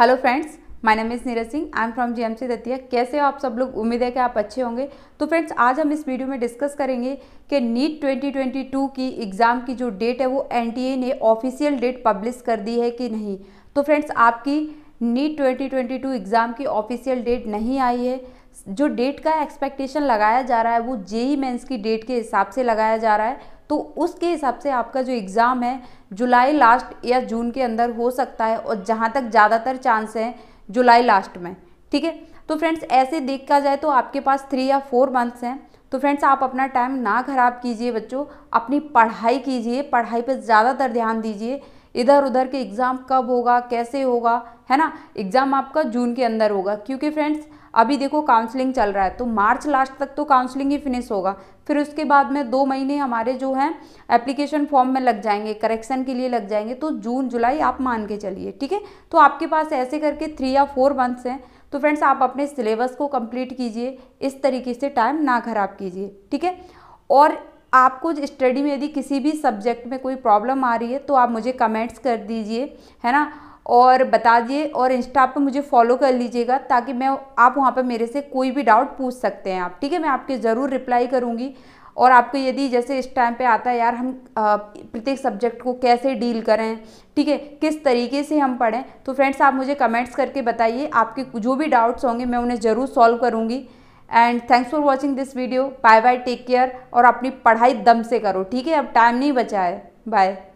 hello friends my name is Neeraj Singh I am from GMC Datia कैसे हो आप सब लोग उम्मीद है कि आप अच्छे होंगे तो फ्रेंड्स आज हम इस वीडियो में डिस्कस करेंगे कि नीट 2022 की एग्ज़ाम की जो डेट है वो एनटीए ने ऑफिशियल डेट पब्लिश कर दी है कि नहीं तो फ्रेंड्स आपकी नीट 2022 एग्ज़ाम की ऑफिशियल डेट नहीं आई है जो डेट का एक्सपेक्टेशन लगाया जा रहा है वो जेई मेंस e की डेट के हिसाब से लगाया जा रहा है तो उसके हिसाब से आपका जो एग्ज़ाम है जुलाई लास्ट या जून के अंदर हो सकता है और जहाँ तक ज़्यादातर चांस है जुलाई लास्ट में ठीक है तो फ्रेंड्स ऐसे देखा जाए तो आपके पास थ्री या फोर मंथ्स हैं तो फ्रेंड्स आप अपना टाइम ना ख़राब कीजिए बच्चों अपनी पढ़ाई कीजिए पढ़ाई पर ज़्यादातर ध्यान दीजिए इधर उधर के एग्ज़ाम कब होगा कैसे होगा है ना एग्ज़ाम आपका जून के अंदर होगा क्योंकि फ्रेंड्स अभी देखो काउंसलिंग चल रहा है तो मार्च लास्ट तक तो काउंसलिंग ही फिनिश होगा फिर उसके बाद में दो महीने हमारे जो हैं एप्लीकेशन फॉर्म में लग जाएंगे करेक्शन के लिए लग जाएंगे तो जून जुलाई आप मान के चलिए ठीक है तो आपके पास ऐसे करके थ्री या फोर मंथ्स हैं तो फ्रेंड्स आप अपने सिलेबस को कंप्लीट कीजिए इस तरीके से टाइम ना ख़राब कीजिए ठीक है और आपको स्टडी में यदि किसी भी सब्जेक्ट में कोई प्रॉब्लम आ रही है तो आप मुझे कमेंट्स कर दीजिए है ना और बता दिए और इंस्टा पर मुझे फॉलो कर लीजिएगा ताकि मैं आप वहाँ पर मेरे से कोई भी डाउट पूछ सकते हैं आप ठीक है मैं आपके ज़रूर रिप्लाई करूँगी और आपको यदि जैसे इस टाइम पे आता है यार हम प्रत्येक सब्जेक्ट को कैसे डील करें ठीक है किस तरीके से हम पढ़ें तो फ्रेंड्स आप मुझे कमेंट्स करके बताइए आपके जो भी डाउट्स होंगे मैं उन्हें ज़रूर सॉल्व करूँगी and thanks for watching this video bye bye take care और अपनी पढ़ाई दम से करो ठीक है अब टाइम नहीं बचा है बाय